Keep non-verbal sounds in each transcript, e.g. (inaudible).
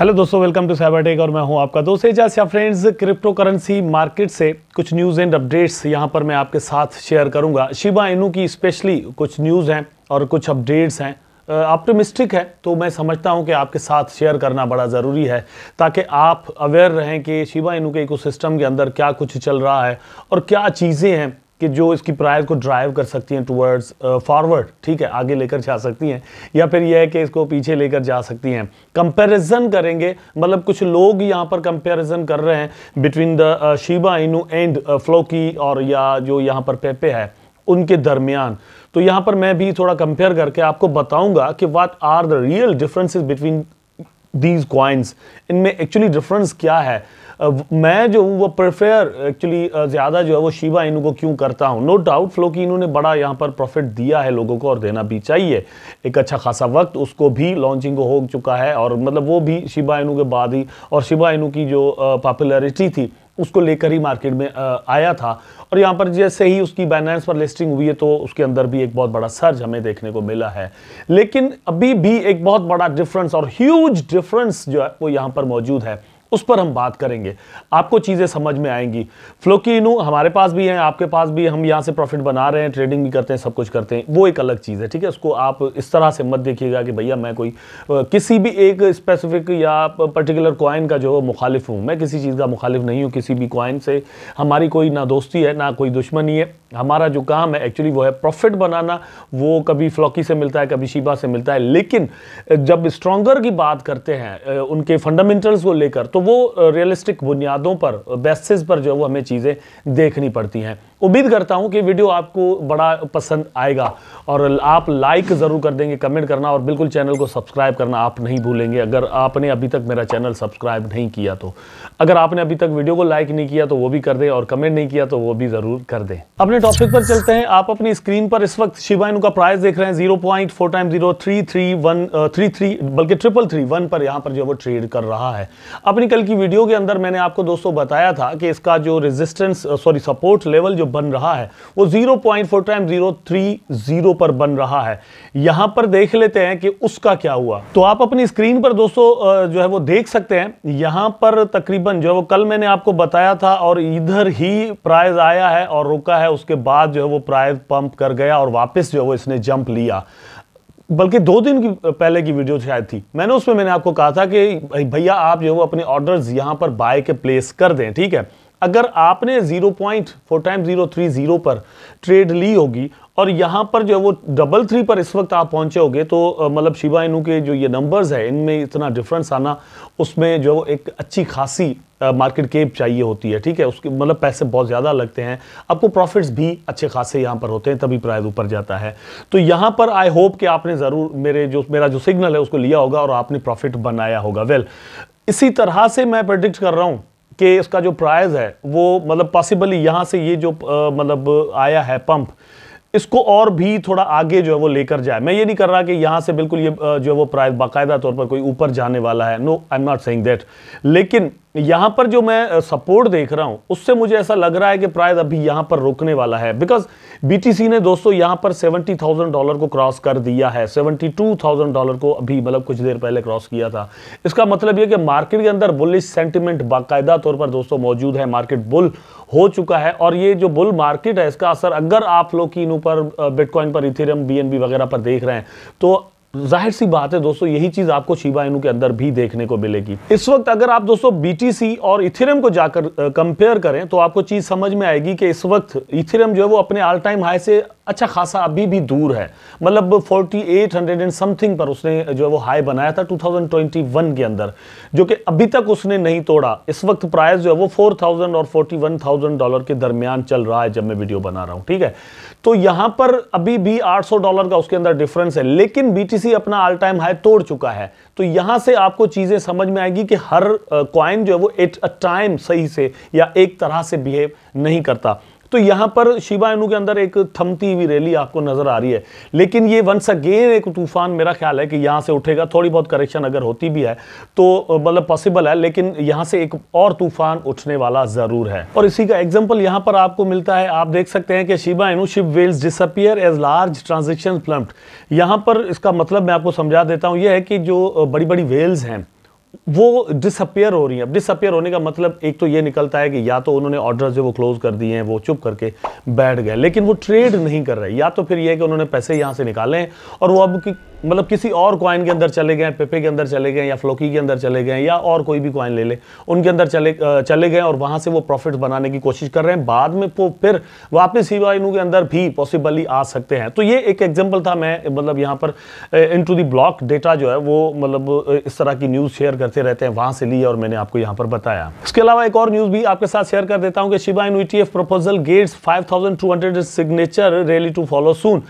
hello दोस्तों welcome to cyber tech और मैं हूं आपका दोस्त एजाज या फ्रेंड्स क्रिप्टो करेंसी मार्केट से कुछ न्यूज़ एंड अपडेट्स यहां पर मैं आपके साथ शेयर करूंगा शिबा इनू की स्पेशली कुछ न्यूज़ हैं और कुछ अपडेट्स हैं ऑप्टोमिस्टिक है तो मैं समझता हूं कि आपके साथ शेयर करना बड़ा ज़रूरी है ताकि आप अवेयर रहें कि शिबा इनू के इको के अंदर क्या कुछ चल रहा है और क्या चीज़ें हैं कि जो इसकी प्राइस को ड्राइव कर सकती हैं टूवर्ड्स फॉरवर्ड uh, ठीक है आगे लेकर जा सकती हैं या फिर यह है कि इसको पीछे लेकर जा सकती हैं कंपैरिजन करेंगे मतलब कुछ लोग यहाँ पर कंपैरिजन कर रहे हैं between the Shiba Inu and Floki और या जो यहाँ पर पेपे है उनके दरमियान तो यहाँ पर मैं भी थोड़ा कंपेयर करके आपको बताऊँगा कि what are the real differences between these coins इनमें एक्चुअली डिफरेंस क्या है मैं जो हूँ वो प्रेफर एक्चुअली ज़्यादा जो है वो शिवा इनू को क्यों करता हूँ नो डाउट फ्लो कि इन्होंने बड़ा यहाँ पर प्रॉफिट दिया है लोगों को और देना भी चाहिए एक अच्छा खासा वक्त उसको भी लॉन्चिंग हो चुका है और मतलब वो भी शिवा इनू के बाद ही और शिवा इनू की जो पॉपुलरिटी थी उसको लेकर ही मार्केट में आया था और यहाँ पर जैसे ही उसकी बैलेंस पर लिस्टिंग हुई है तो उसके अंदर भी एक बहुत बड़ा सर्ज हमें देखने को मिला है लेकिन अभी भी एक बहुत बड़ा डिफरेंस और ह्यूज डिफरेंस जो है वो यहाँ पर मौजूद है उस पर हम बात करेंगे आपको चीज़ें समझ में आएंगी फ्लोकिनो हमारे पास भी हैं आपके पास भी हम यहाँ से प्रॉफिट बना रहे हैं ट्रेडिंग भी करते हैं सब कुछ करते हैं वो एक अलग चीज़ है ठीक है उसको आप इस तरह से मत देखिएगा कि भैया मैं कोई किसी भी एक स्पेसिफिक या पर्टिकुलर कॉइन का जो मुखालिफ हूँ मैं किसी चीज़ का मुखालिफ नहीं हूँ किसी भी कॉइन से हमारी कोई ना दोस्ती है ना कोई दुश्मनी है हमारा जो काम है एक्चुअली वो है प्रॉफिट बनाना वो कभी फ्लॉकी से मिलता है कभी शिबा से मिलता है लेकिन जब स्ट्रॉगर की बात करते हैं उनके फंडामेंटल्स को लेकर तो तो वो रियलिस्टिक बुनियादों पर बेसिस पर जो है वो हमें चीज़ें देखनी पड़ती हैं उम्मीद करता हूं कि वीडियो आपको बड़ा पसंद आएगा और आप लाइक ज़रूर कर देंगे कमेंट करना और बिल्कुल चैनल को सब्सक्राइब करना आप नहीं भूलेंगे अगर आपने अभी तक मेरा चैनल सब्सक्राइब नहीं किया तो अगर आपने अभी तक वीडियो को लाइक नहीं किया तो वो भी कर दें और कमेंट नहीं किया तो वो भी ज़रूर कर दें अपने टॉपिक पर चलते हैं आप अपनी स्क्रीन पर इस वक्त शिवाइन का प्राइस देख रहे हैं zero point four time zero three three one three three बल्कि ट्रिपल थ्री वन पर यहाँ पर जो वो ट्रेड कर रहा है अपनी कल की वीडियो के अंदर मैंने आपको दोस्तों बताया था कि इसका जो रेजिस्टेंस सॉरी सपोर्ट लेवल जो बन रहा है वो 0.4 टाइम जीरो पर बन रहा है यहां पर देख लेते हैं कि उसका क्या हुआ तो आप अपनी स्क्रीन पर दोस्तों जो है वो देख सकते हैं यहां पर तकरीबन जो है वो कल मैंने आपको बताया था और इधर ही प्राइज आया है और रुका है उसके बाद जो है वो प्राइज पंप कर गया और वापस जो है वो इसने जंप लिया बल्कि दो दिन की पहले की वीडियो शायद थी मैंने उसमें मैंने आपको कहा था कि भैया आप जो है वो अपने ऑर्डर्स यहाँ पर बाय के प्लेस कर दें ठीक है अगर आपने 0.4 टाइम 030 पर ट्रेड ली होगी और यहाँ पर जो है वो डबल थ्री पर इस वक्त आप पहुँचे होगे तो मतलब शिवा इनू के जो ये नंबर्स है इनमें इतना डिफरेंस आना उसमें जो है वो एक अच्छी खासी मार्केट केप चाहिए होती है ठीक है उसके मतलब पैसे बहुत ज़्यादा लगते हैं आपको प्रॉफिट्स भी अच्छे खासे यहाँ पर होते हैं तभी प्राइस ऊपर जाता है तो यहाँ पर आई होप कि आपने ज़रूर मेरे जो मेरा जो सिग्नल है उसको लिया होगा और आपने प्रॉफिट बनाया होगा वेल इसी तरह से मैं प्रडिक्ट कर रहा हूँ कि इसका जो प्राइस है वो मतलब पॉसिबली यहाँ से ये जो मतलब आया है पंप इसको और भी थोड़ा आगे जो है वो लेकर जाए मैं ये नहीं कर रहा कि यहाँ से बिल्कुल ये जो है वो प्राइस बाकायदा तौर पर कोई ऊपर जाने वाला है no I am not saying that लेकिन यहां पर जो मैं सपोर्ट देख रहा हूं उससे मुझे ऐसा लग रहा है कि प्राइस अभी यहां पर रुकने वाला है बिकॉज बीटीसी ने दोस्तों यहां पर 70,000 डॉलर को क्रॉस कर दिया है 72,000 डॉलर को अभी मतलब कुछ देर पहले क्रॉस किया था इसका मतलब यह कि मार्केट के अंदर बुलिस सेंटिमेंट बाकायदा तौर पर दोस्तों मौजूद है मार्केट बुल हो चुका है और ये जो बुल मार्केट है इसका असर अगर आप लोग की इन ऊपर बिटकॉइन पर इथेरियम बी वगैरह पर देख रहे हैं तो जाहिर सी बात है दोस्तों यही चीज आपको शिबा इनू के अंदर भी देखने को मिलेगी इस वक्त अगर आप दोस्तों बीटीसी और इथेरियम को जाकर कंपेयर करें तो आपको चीज समझ में आएगी कि इस वक्त इथेरियम जो है वो अपने ऑल टाइम हाई से अच्छा खासा अभी भी दूर है मतलब 4800 एंड समथिंग पर उसने जो है वो हाई बनाया था 2021 के अंदर जो कि अभी तक उसने नहीं तोड़ा इस वक्त प्राइस जो है वो 4000 और 41000 डॉलर के दरमियान चल रहा है जब मैं वीडियो बना रहा हूँ ठीक है तो यहाँ पर अभी भी 800 डॉलर का उसके अंदर डिफरेंस है लेकिन बीटीसी अपना ऑल टाइम हाई तोड़ चुका है तो यहाँ से आपको चीज़ें समझ में आएगी कि हर कॉइन जो है वो एट अ टाइम सही से या एक तरह से बिहेव नहीं करता तो यहां पर शिबा के अंदर एक थमती हुई रैली आपको नजर आ रही है लेकिन ये वंस अगेन एक तूफान मेरा ख्याल है कि यहां से उठेगा थोड़ी बहुत करेक्शन अगर होती भी है तो मतलब पॉसिबल है लेकिन यहां से एक और तूफान उठने वाला जरूर है और इसी का एग्जाम्पल यहां पर आपको मिलता है आप देख सकते हैं कि Shiba Inu ship whales disappear as large transaction plummet यहां पर इसका मतलब मैं आपको समझा देता हूं यह है कि जो बड़ी बड़ी वेल्स हैं वो डिसअपियर हो रही हैं अब डिसअपियर होने का मतलब एक तो ये निकलता है कि या तो उन्होंने ऑर्डर जो वो क्लोज कर दिए हैं वो चुप करके बैठ गए लेकिन वो ट्रेड नहीं कर रहे या तो फिर ये कि उन्होंने पैसे यहाँ से निकाले हैं और वो अब मतलब किसी और कॉइन के अंदर चले गए पेपे के अंदर चले गए या फ्लोकी के अंदर चले गए या और कोई भी कॉइन ले ले उनके अंदर चले चले गए और वहां से वो प्रॉफिट बनाने की कोशिश कर रहे हैं बाद में वो फिर वापस ही के अंदर भी पॉसिबली आ सकते हैं तो ये एक एग्जाम्पल था मैं मतलब यहाँ पर into the block data जो है वो मतलब इस तरह की न्यूज़ शेयर करते रहते हैं वहाँ से लिए और मैंने आपको यहाँ पर बताया इसके अलावा एक और न्यूज़ भी आपके साथ शेयर कर देता हूँ कि Shiba Inu proposal gets five signature rally to follow soon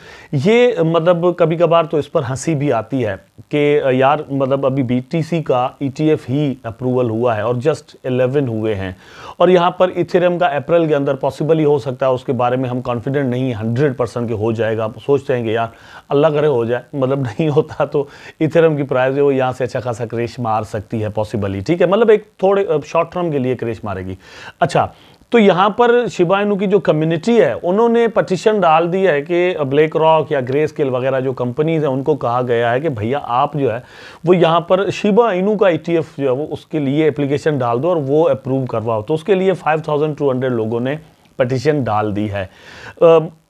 ये मतलब कभी कभार तो इस पर हंसी भी आती है कि यार मतलब अभी बीटीसी का ईटीएफ e ही अप्रूवल हुआ है और जस्ट 11 हुए हैं और यहाँ पर इथेरियम का अप्रैल के अंदर पॉसिबल ही हो सकता है उसके बारे में हम कॉन्फिडेंट नहीं हंड्रेड परसेंट के हो जाएगा आप सोचते हैं कि यार अल्लाह करे हो जाए मतलब (laughs) नहीं होता तो इथेरियम की प्राइस वो यहाँ से अच्छा खासा क्रेश मार सकती है पॉसिबली ठीक है मतलब एक थोड़े शॉर्ट टर्म के लिए क्रेश मारेगी अच्छा तो यहाँ पर शिबाइनु की जो कम्युनिटी है उन्होंने पटिशन डाल दी है कि ब्लैक रॉक या ग्रे स्केल वगैरह जो कंपनीज हैं उनको कहा गया है कि भैया आप जो है वो यहाँ पर शिबा का ईटीएफ e जो है वो उसके लिए एप्लीकेशन डाल दो और वो अप्रूव करवाओ तो उसके लिए 5200 लोगों ने पटिशन डाल दी है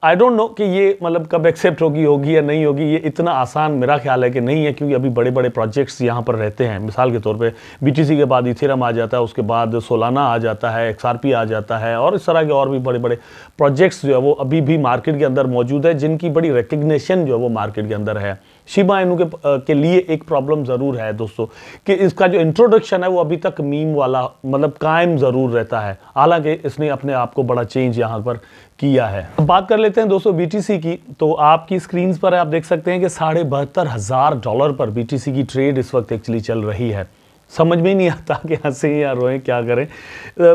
आई डोंट नो कि ये मतलब कब एक्सेप्ट होगी होगी या नहीं होगी ये इतना आसान मेरा ख्याल है कि नहीं है क्योंकि अभी बड़े बड़े प्रोजेक्ट्स यहाँ पर रहते हैं मिसाल के तौर पे बीटीसी के बाद इथेरम आ जाता है उसके बाद सोलाना आ जाता है एक्सआरपी आ जाता है और इस तरह के और भी बड़े बड़े प्रोजेक्ट्स जो है वो अभी भी मार्केट के अंदर मौजूद है जिनकी बड़ी रिकग्नेशन जो है वो मार्केट के अंदर है शिबा इनू के, के लिए एक प्रॉब्लम ज़रूर है दोस्तों कि इसका जो इंट्रोडक्शन है वो अभी तक मीम वाला मतलब कायम ज़रूर रहता है हालांकि इसने अपने आप को बड़ा चेंज यहाँ पर किया है अब बात कर लेते हैं दोस्तों बीटीसी की तो आपकी स्क्रीन पर आप देख सकते हैं कि साढ़े बहत्तर हज़ार डॉलर पर बीटीसी की ट्रेड इस वक्त एक्चुअली चल रही है समझ में नहीं आता कि हंसें या रोएं क्या करें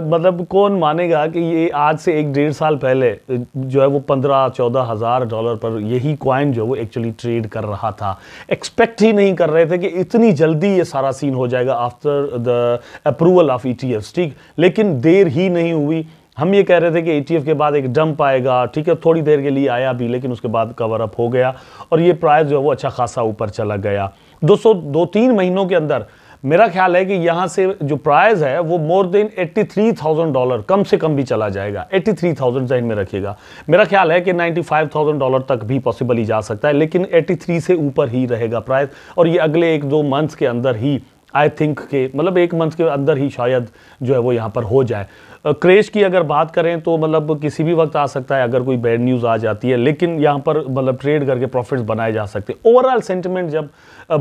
मतलब कौन मानेगा कि ये आज से एक डेढ़ साल पहले जो है वो पंद्रह चौदह हज़ार डॉलर पर यही क्वाइन जो है वो एक्चुअली ट्रेड कर रहा था एक्सपेक्ट ही नहीं कर रहे थे कि इतनी जल्दी ये सारा सीन हो जाएगा आफ्टर द अप्रूवल ऑफ ई ठीक लेकिन देर ही नहीं हुई हम ये कह रहे थे कि ए e के बाद एक डंप आएगा ठीक है थोड़ी देर के लिए आया भी लेकिन उसके बाद कवर अप हो गया और ये प्राइस जो है वो अच्छा खासा ऊपर चला गया दो सौ दो तीन महीनों के अंदर मेरा ख्याल है कि यहाँ से जो प्राइज़ है वो मोर देन 83,000 डॉलर कम से कम भी चला जाएगा 83,000 जहन में रखिएगा मेरा ख्याल है कि 95,000 डॉलर तक भी पॉसिबल ही जा सकता है लेकिन 83 से ऊपर ही रहेगा प्राइस और ये अगले एक दो मंथ्स के अंदर ही आई थिंक के मतलब एक मंथ के अंदर ही शायद जो है वो यहाँ पर हो जाए क्रेश की अगर बात करें तो मतलब किसी भी वक्त आ सकता है अगर कोई बैड न्यूज़ आ जाती है लेकिन यहाँ पर मतलब ट्रेड करके प्रॉफिट्स बनाए जा सकते हैं ओवरऑल सेंटिमेंट जब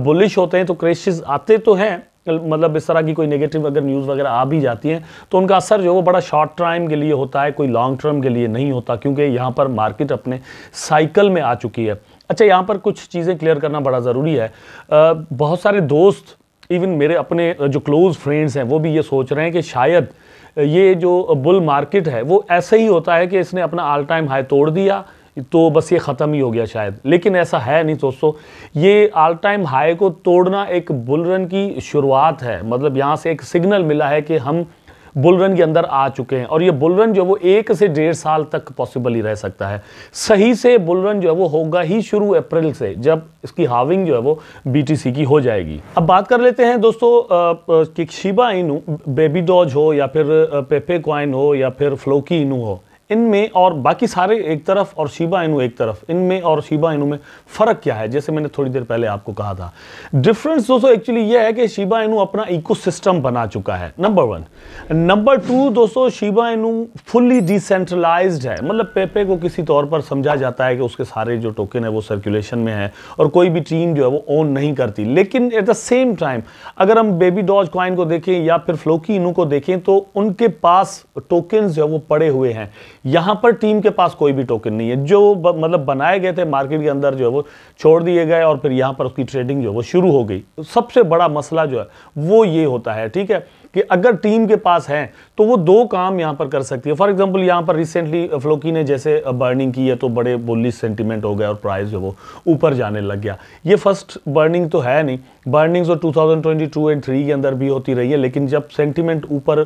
बुलिश होते हैं तो क्रेशेज आते तो हैं मतलब इस तरह की कोई नेगेटिव अगर न्यूज़ वगैरह आ भी जाती हैं तो उनका असर जो वो बड़ा शॉर्ट टाइम के लिए होता है कोई लॉन्ग टर्म के लिए नहीं होता क्योंकि यहाँ पर मार्केट अपने साइकिल में आ चुकी है अच्छा यहाँ पर कुछ चीज़ें क्लियर करना बड़ा ज़रूरी है बहुत सारे दोस्त इवन मेरे अपने जो क्लोज़ फ्रेंड्स हैं वो भी ये सोच रहे हैं कि शायद ये जो बुल मार्केट है वो ऐसे ही होता है कि इसने अपना ऑल टाइम हाई तोड़ दिया तो बस ये ख़त्म ही हो गया शायद लेकिन ऐसा है नहीं दोस्तों ये ऑल टाइम हाई को तोड़ना एक बुल रन की शुरुआत है मतलब यहाँ से एक सिग्नल मिला है कि हम बुल रन के अंदर आ चुके हैं और ये बुल रन जो वो एक से डेढ़ साल तक पॉसिबल ही रह सकता है सही से बुल रन जो है वो होगा ही शुरू अप्रैल से जब इसकी हाविंग जो है वो बीटीसी की हो जाएगी अब बात कर लेते हैं दोस्तों कि शिबा इनू बेबी डॉज हो या फिर पेपे क्वाइन हो या फिर फ्लोकी इनू हो इनमें और बाकी सारे एक तरफ और शिबा इनू एक तरफ इनमें और शिबा इनू में फ़र्क क्या है जैसे मैंने थोड़ी देर पहले आपको कहा था डिफरेंस दोस्तों एक्चुअली यह है कि शिबा इनू अपना इकोसिस्टम बना चुका है नंबर वन नंबर टू दोस्तों शिबा इनू फुल्ली डिसेंट्रलाइज है मतलब पेपे को किसी तौर पर समझा जाता है कि उसके सारे जो टोकन है वो सर्कुलेशन में है और कोई भी टीम जो है वो ओन नहीं करती लेकिन एट द सेम टाइम अगर हम बेबी डॉज क्वाइन को देखें या फिर फ्लोकी इनू को देखें तो उनके पास टोकन जो है वो पड़े हुए हैं यहां पर टीम के पास कोई भी टोकन नहीं है जो ब, मतलब बनाए गए थे मार्केट के अंदर जो है वो छोड़ दिए गए और फिर यहां पर उसकी ट्रेडिंग जो है वो शुरू हो गई सबसे बड़ा मसला जो है वो ये होता है ठीक है कि अगर टीम के पास है तो वो दो काम यहां पर कर सकती है फॉर एग्जाम्पल यहां पर रिसेंटली फ्लोकी ने जैसे बर्निंग की है तो बड़े बोली सेंटिमेंट हो गए और प्राइस जो वो ऊपर जाने लग गया ये फर्स्ट बर्निंग तो है नहीं बर्निंग्स तो 2022 एंड थ्री के अंदर भी होती रही है लेकिन जब सेंटिमेंट ऊपर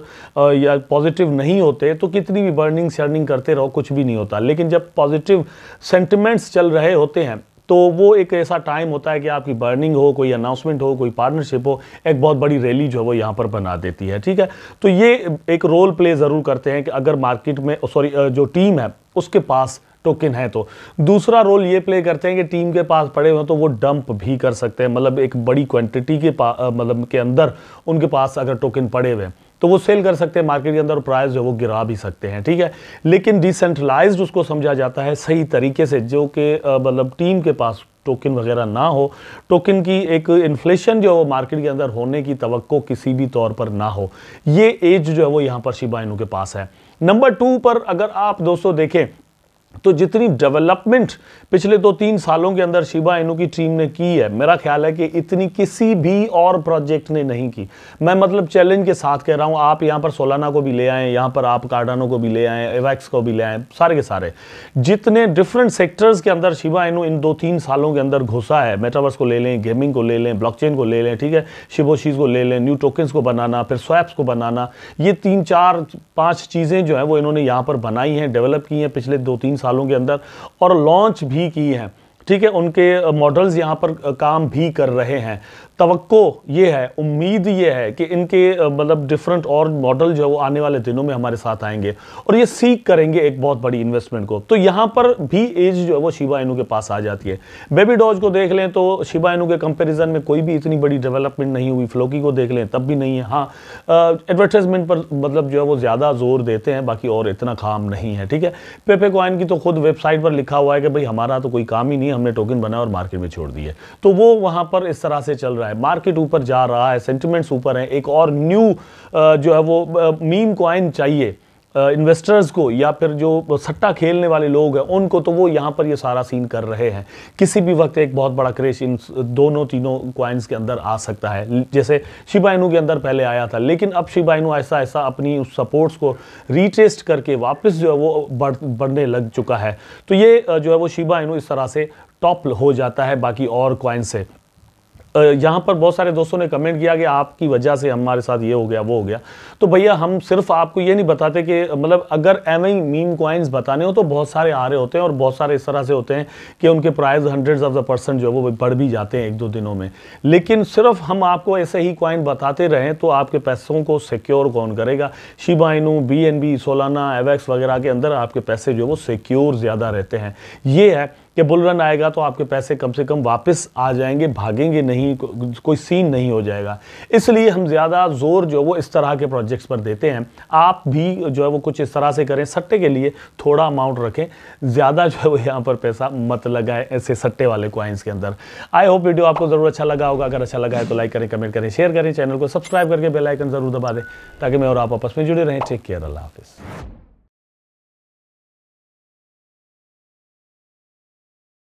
या पॉजिटिव नहीं होते तो कितनी भी बर्निंग शर्निंग करते रहो कुछ भी नहीं होता लेकिन जब पॉजिटिव सेंटिमेंट्स चल रहे होते हैं तो वो एक ऐसा टाइम होता है कि आपकी बर्निंग हो कोई अनाउंसमेंट हो कोई पार्टनरशिप हो एक बहुत बड़ी रैली जो है वो यहाँ पर बना देती है ठीक है तो ये एक रोल प्ले ज़रूर करते हैं कि अगर मार्केट में सॉरी जो टीम है उसके पास टोकन है तो दूसरा रोल ये प्ले करते हैं कि टीम के पास पड़े हुए तो वो डंप भी कर सकते हैं मतलब एक बड़ी क्वान्टिटी के मतलब के अंदर उनके पास अगर टोकन पड़े हुए हैं तो वो सेल कर सकते हैं मार्केट के अंदर प्राइस जो वो गिरा भी सकते हैं ठीक है लेकिन डिसेंट्रलाइज उसको समझा जाता है सही तरीके से जो कि मतलब टीम के पास टोकन वगैरह ना हो टोकन की एक इन्फ्लेशन जो है वो मार्केट के अंदर होने की तो किसी भी तौर पर ना हो ये एज जो है वो यहाँ पर शिबाइनों के पास है नंबर टू पर अगर आप दोस्तों देखें तो जितनी डेवलपमेंट पिछले दो तीन सालों के अंदर शिबा इनू की टीम ने की है मेरा ख्याल है कि इतनी किसी भी और प्रोजेक्ट ने नहीं की मैं मतलब चैलेंज के साथ कह रहा हूँ आप यहाँ पर सोलाना को भी ले आएँ यहाँ पर आप कार्डानो को भी ले आएँ एवैक्स को भी ले आएँ सारे के सारे जितने डिफरेंट सेक्टर्स के अंदर शिबा इनू इन दो तीन सालों के अंदर घुसा है मेटावर्स को ले लें गेमिंग को ले लें ब्लॉक को ले लें ठीक है शिबोशीज को ले लें न्यू टोकन्स को बनाना फिर स्वैप्स को बनाना ये तीन चार पाँच चीज़ें जो हैं वो इन्होंने यहाँ पर बनाई हैं डेवलप की हैं पिछले दो तीन सालों के अंदर और लॉन्च भी की है ठीक है उनके मॉडल्स यहाँ पर काम भी कर रहे हैं तो ये है उम्मीद ये है कि इनके मतलब डिफरेंट और मॉडल जो है वो आने वाले दिनों में हमारे साथ आएंगे और ये सीख करेंगे एक बहुत बड़ी इन्वेस्टमेंट को तो यहाँ पर भी एज जो है वो शिबा इनू के पास आ जाती है बेबी डॉज को देख लें तो शिबा इनू के कंपेरिजन में कोई भी इतनी बड़ी डेवलपमेंट नहीं हुई फ्लोकी को देख लें तब भी नहीं है हाँ एडवर्टाइजमेंट पर मतलब जो है वो ज़्यादा जोर देते हैं बाकी और इतना काम नहीं है ठीक है पेपे को की तो खुद वेबसाइट पर लिखा हुआ है कि भाई हमारा तो कोई काम ही नहीं हमने टोकन बनाया और मार्केट में छोड़ दिए तो वो वहाँ पर इस तरह से चल रहा है रहा है मार्केट ऊपर जा रहा है सेंटिमेंट्स ऊपर हैं एक और न्यू जो है वो मीम कॉइन चाहिए इन्वेस्टर्स को या फिर जो सट्टा खेलने वाले लोग हैं उनको तो वो यहाँ पर ये सारा सीन कर रहे हैं किसी भी वक्त एक बहुत बड़ा क्रेश इन दोनों तीनों क्वाइंस के अंदर आ सकता है जैसे शिबाइनू के अंदर पहले आया था लेकिन अब शिबाइनू ऐसा ऐसा अपनी उस सपोर्ट्स को रीटेस्ट करके वापस जो है वो बढ़ बढ़ने लग चुका है तो ये जो है वो शिबाइनू इस तरह से टॉप हो जाता है बाकी और क्वाइंस से यहाँ पर बहुत सारे दोस्तों ने कमेंट किया कि आपकी वजह से हमारे साथ ये हो गया वो हो गया तो भैया हम सिर्फ आपको ये नहीं बताते कि मतलब अगर एम आई मीम कॉइन्स बताने हो तो बहुत सारे आ रहे होते हैं और बहुत सारे इस तरह से होते हैं कि उनके price hundreds of the percent जो है वो बढ़ भी जाते हैं एक दो दिनों में लेकिन सिर्फ हम आपको ऐसे ही कॉइन बताते रहें तो आपके पैसों को सिक्योर कौन करेगा Shiba Inu B N B Solana Avax वगैरह के अंदर आपके पैसे जो है वो सिक्योर ज़्यादा रहते हैं ये है कि बुल रन आएगा तो आपके पैसे कम से कम वापस आ जाएंगे भागेंगे नहीं को, कोई सीन नहीं हो जाएगा इसलिए हम ज़्यादा जोर जो वो इस तरह के प्रोजेक्ट्स पर देते हैं आप भी जो है वो कुछ इस तरह से करें सट्टे के लिए थोड़ा अमाउंट रखें ज़्यादा जो है वो यहाँ पर पैसा मत लगाएं ऐसे सट्टे वाले क्वाइंस के अंदर आई होप वीडियो आपको ज़रूर अच्छा लगा होगा अगर अच्छा लगा है तो लाइक करें कमेंट करें शेयर करें चैनल को सब्सक्राइब करके बेलाइकन ज़रूर दबा दें ताकि मैं और आप आपस में जुड़े रहें टेक केयर अल्लाह हाफिज़